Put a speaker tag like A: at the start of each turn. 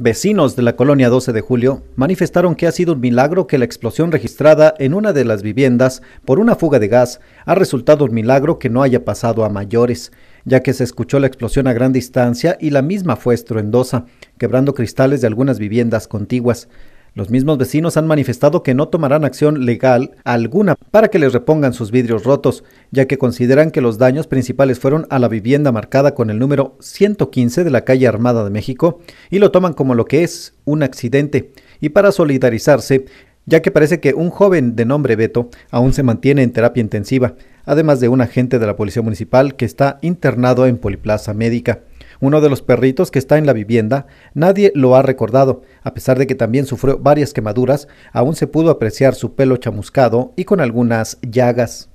A: Vecinos de la colonia 12 de julio manifestaron que ha sido un milagro que la explosión registrada en una de las viviendas por una fuga de gas ha resultado un milagro que no haya pasado a mayores, ya que se escuchó la explosión a gran distancia y la misma fue estruendosa, quebrando cristales de algunas viviendas contiguas. Los mismos vecinos han manifestado que no tomarán acción legal alguna para que les repongan sus vidrios rotos, ya que consideran que los daños principales fueron a la vivienda marcada con el número 115 de la calle Armada de México y lo toman como lo que es, un accidente. Y para solidarizarse, ya que parece que un joven de nombre Beto aún se mantiene en terapia intensiva, además de un agente de la Policía Municipal que está internado en Poliplaza Médica. Uno de los perritos que está en la vivienda, nadie lo ha recordado. A pesar de que también sufrió varias quemaduras, aún se pudo apreciar su pelo chamuscado y con algunas llagas.